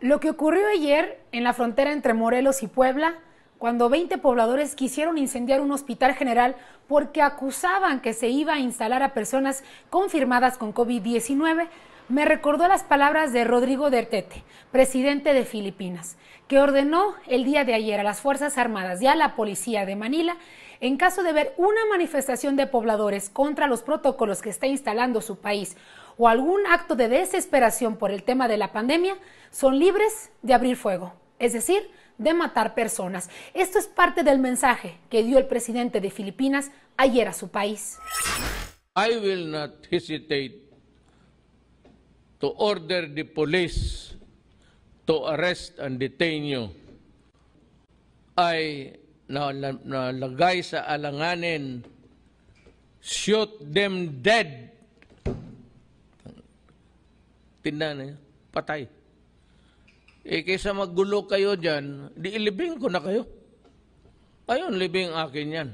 Lo que ocurrió ayer en la frontera entre Morelos y Puebla, cuando 20 pobladores quisieron incendiar un hospital general porque acusaban que se iba a instalar a personas confirmadas con COVID-19, me recordó las palabras de Rodrigo Dertete, presidente de Filipinas, que ordenó el día de ayer a las Fuerzas Armadas y a la policía de Manila, en caso de ver una manifestación de pobladores contra los protocolos que está instalando su país o algún acto de desesperación por el tema de la pandemia, son libres de abrir fuego, es decir, de matar personas. Esto es parte del mensaje que dio el presidente de Filipinas ayer a su país. I will not hesitate to order the police to arrest and detain you I nalagay na, sa alanganin shoot them dead tindahan, eh, patay. Eh, kaysa maggulo kayo dyan, di ilibing ko na kayo. Ayun, libing akin yan.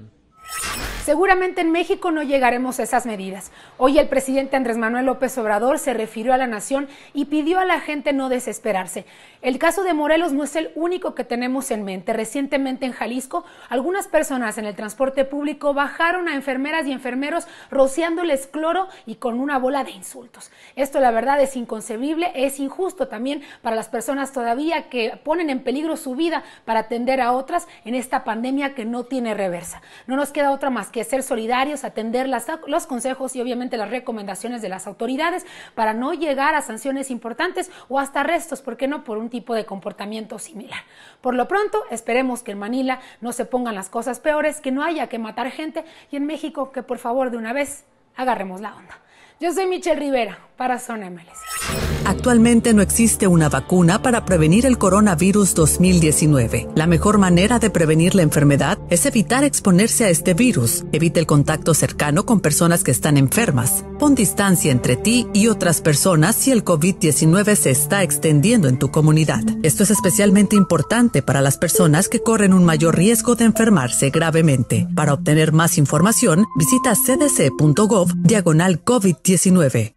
Seguramente en México no llegaremos a esas medidas. Hoy el presidente Andrés Manuel López Obrador se refirió a la nación y pidió a la gente no desesperarse. El caso de Morelos no es el único que tenemos en mente. Recientemente en Jalisco, algunas personas en el transporte público bajaron a enfermeras y enfermeros rociándoles cloro y con una bola de insultos. Esto la verdad es inconcebible, es injusto también para las personas todavía que ponen en peligro su vida para atender a otras en esta pandemia que no tiene reversa. No nos queda otra más que ser solidarios, atender los consejos y obviamente las recomendaciones de las autoridades para no llegar a sanciones importantes o hasta arrestos, ¿por qué no? Por un tipo de comportamiento similar. Por lo pronto, esperemos que en Manila no se pongan las cosas peores, que no haya que matar gente y en México que por favor de una vez agarremos la onda. Yo soy Michelle Rivera para Zona MLS. Actualmente no existe una vacuna para prevenir el coronavirus 2019. La mejor manera de prevenir la enfermedad es evitar exponerse a este virus. Evite el contacto cercano con personas que están enfermas. Pon distancia entre ti y otras personas si el COVID-19 se está extendiendo en tu comunidad. Esto es especialmente importante para las personas que corren un mayor riesgo de enfermarse gravemente. Para obtener más información, visita cdc.gov diagonal COVID-19.